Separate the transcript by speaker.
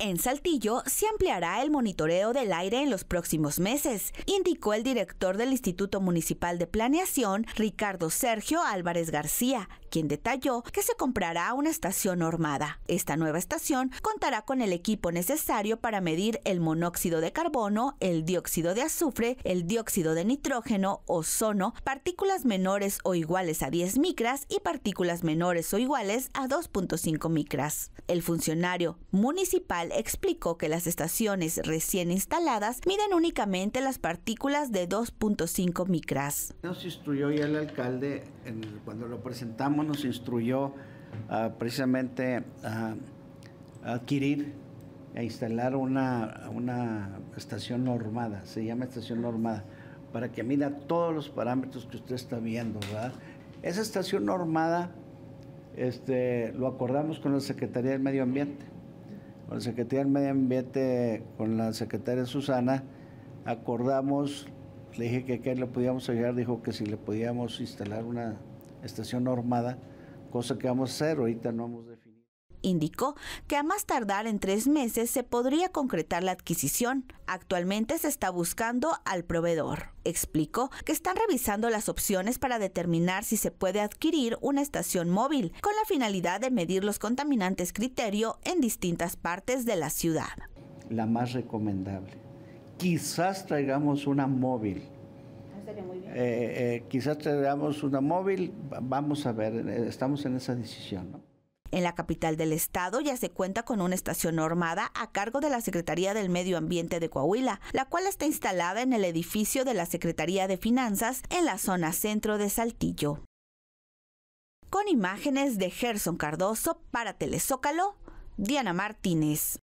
Speaker 1: en Saltillo se ampliará el monitoreo del aire en los próximos meses, indicó el director del Instituto Municipal de Planeación, Ricardo Sergio Álvarez García quien detalló que se comprará una estación normada. Esta nueva estación contará con el equipo necesario para medir el monóxido de carbono, el dióxido de azufre, el dióxido de nitrógeno, ozono, partículas menores o iguales a 10 micras y partículas menores o iguales a 2.5 micras. El funcionario municipal explicó que las estaciones recién instaladas miden únicamente las partículas de 2.5 micras.
Speaker 2: Nos instruyó ya el alcalde cuando lo presentamos nos instruyó ah, precisamente a adquirir e instalar una, una, estación normada, se llama estación normada, para que mida todos los parámetros que usted está viendo, Esa estación normada este, lo acordamos con la Secretaría del Medio Ambiente. Con la Secretaría del Medio Ambiente, con la secretaria Susana, acordamos le dije que, que le podíamos ayudar, dijo que si le podíamos instalar una estación normada,
Speaker 1: cosa que vamos a hacer, ahorita no hemos definido indicó que a más tardar en tres meses se podría concretar la adquisición. Actualmente se está buscando al proveedor. Explicó que están revisando las opciones para determinar si se puede adquirir una estación móvil, con la finalidad de medir los contaminantes criterio en distintas partes de la ciudad.
Speaker 2: La más recomendable. Quizás traigamos una móvil. Ah, quizás traigamos una móvil, vamos a ver, eh, estamos en esa decisión.
Speaker 1: En la capital del estado ya se cuenta con una estación normada a cargo de la Secretaría del Medio Ambiente de Coahuila, la cual está instalada en el edificio de la Secretaría de Finanzas en la zona centro de Saltillo. Con imágenes de Gerson Cardoso para Telezócalo, Diana Martínez.